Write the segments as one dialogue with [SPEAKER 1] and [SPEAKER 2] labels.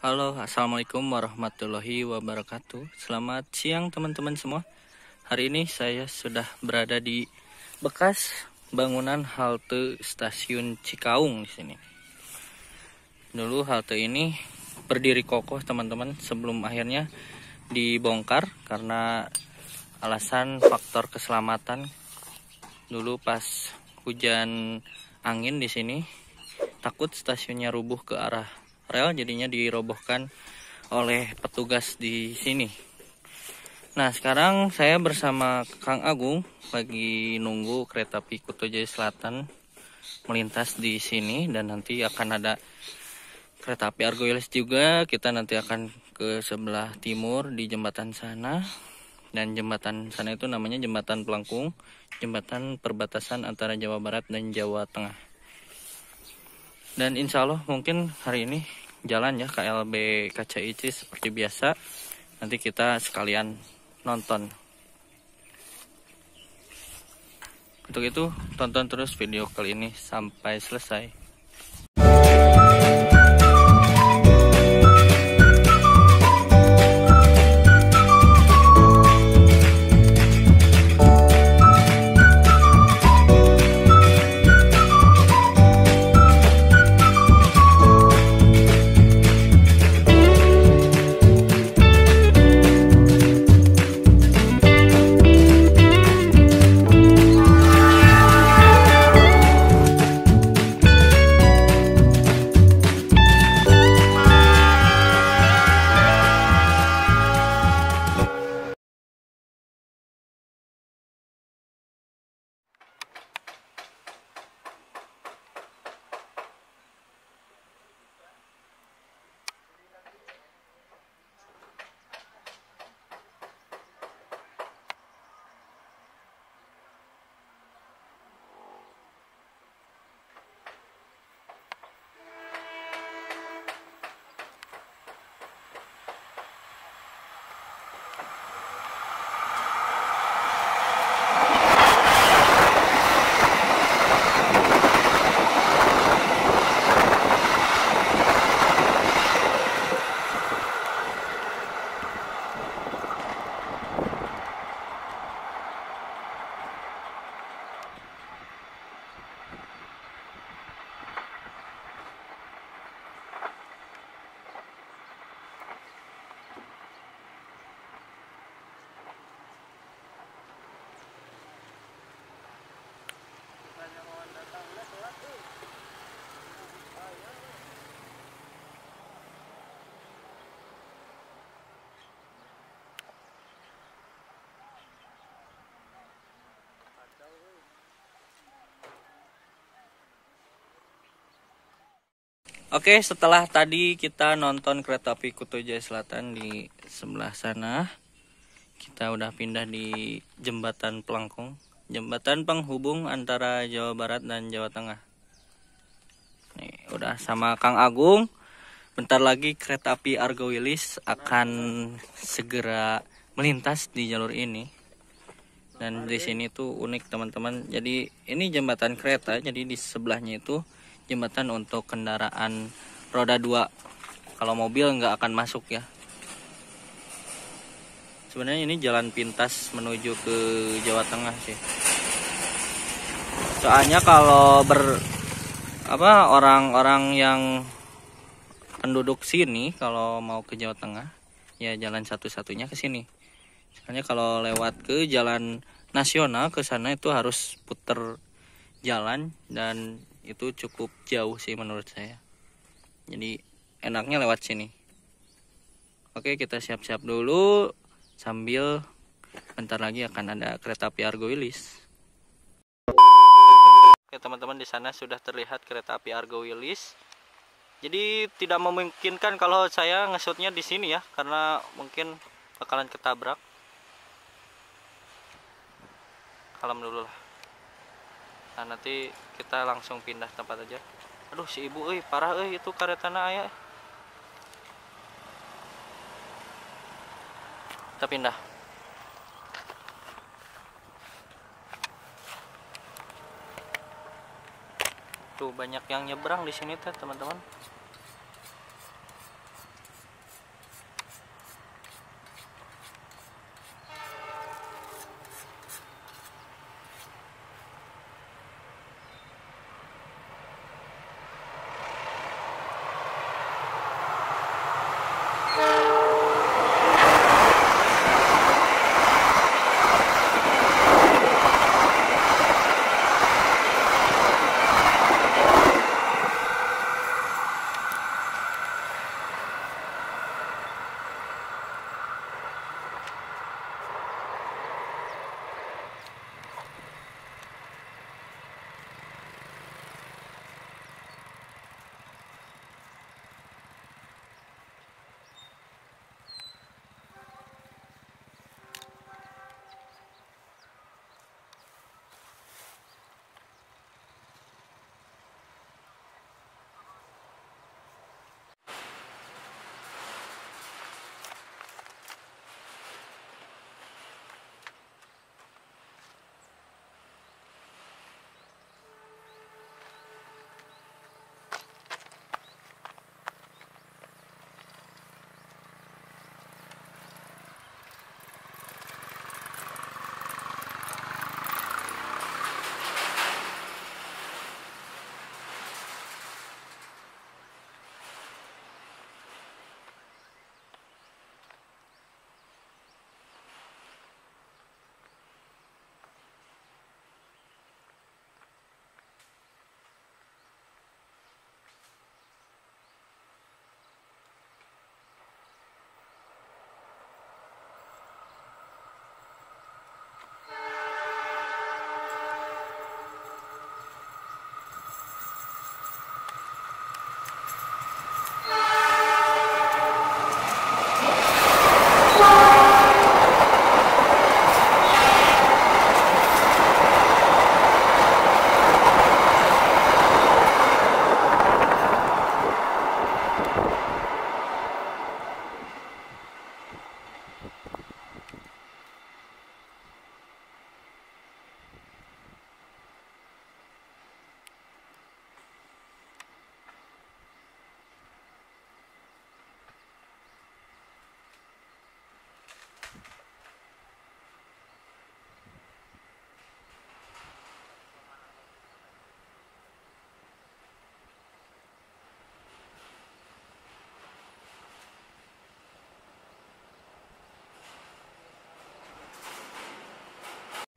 [SPEAKER 1] Halo, Assalamualaikum warahmatullahi wabarakatuh Selamat siang teman-teman semua Hari ini saya sudah berada di bekas bangunan halte stasiun Cikaung di sini. Dulu halte ini berdiri kokoh teman-teman sebelum akhirnya dibongkar karena alasan faktor keselamatan. Dulu pas hujan angin di sini takut stasiunnya rubuh ke arah rel jadinya dirobohkan oleh petugas di sini. Nah sekarang saya bersama Kang Agung lagi nunggu kereta api Kuto Jaya Selatan melintas di sini dan nanti akan ada kereta api Argo juga kita nanti akan ke sebelah timur di jembatan sana dan jembatan sana itu namanya jembatan Pelangkung, jembatan perbatasan antara Jawa Barat dan Jawa Tengah dan insya Allah mungkin hari ini jalan ya KLB KCIC seperti biasa nanti kita sekalian nonton untuk itu tonton terus video kali ini sampai selesai Oke, setelah tadi kita nonton kereta api Kuto Jaya Selatan di sebelah sana, kita udah pindah di jembatan Pelangkung, jembatan penghubung antara Jawa Barat dan Jawa Tengah. Nih, udah sama Kang Agung. Bentar lagi kereta api Argo Wilis akan segera melintas di jalur ini. Dan di sini tuh unik teman-teman. Jadi ini jembatan kereta, jadi di sebelahnya itu jembatan untuk kendaraan roda 2 kalau mobil nggak akan masuk ya sebenarnya ini jalan pintas menuju ke Jawa Tengah sih soalnya kalau ber apa orang-orang yang penduduk sini kalau mau ke Jawa Tengah ya jalan satu-satunya ke sini soalnya kalau lewat ke jalan nasional ke sana itu harus puter jalan dan itu cukup jauh sih menurut saya jadi enaknya lewat sini oke kita siap-siap dulu sambil bentar lagi akan ada kereta api Argo Wilis oke teman-teman di sana sudah terlihat kereta api Argo Wilis jadi tidak memungkinkan kalau saya ngesutnya di sini ya karena mungkin bakalan ketabrak alhamdulillah Nah, nanti kita langsung pindah tempat aja aduh si ibu eh parah eh itu karetana ayah kita pindah tuh banyak yang nyebrang di sini teh teman-teman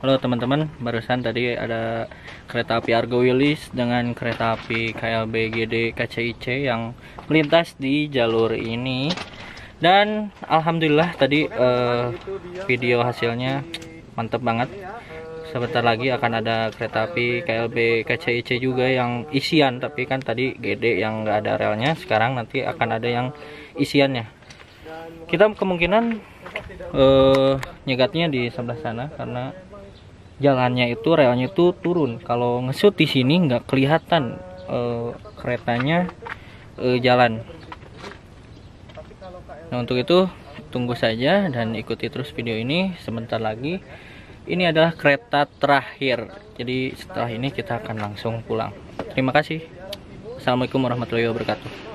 [SPEAKER 1] Halo teman-teman, barusan tadi ada kereta api Argo Wilis dengan kereta api KLB GD KCIC yang melintas di jalur ini. Dan alhamdulillah tadi uh, video hasilnya mantep banget. Sebentar lagi akan ada kereta api KLB KCIC juga yang isian, tapi kan tadi GD yang nggak ada relnya. Sekarang nanti akan ada yang isiannya. Kita kemungkinan uh, nyegatnya di sebelah sana karena jalannya itu relnya itu turun kalau ngesut di sini nggak kelihatan e, keretanya e, jalan nah untuk itu tunggu saja dan ikuti terus video ini sebentar lagi ini adalah kereta terakhir jadi setelah ini kita akan langsung pulang terima kasih Assalamualaikum warahmatullahi wabarakatuh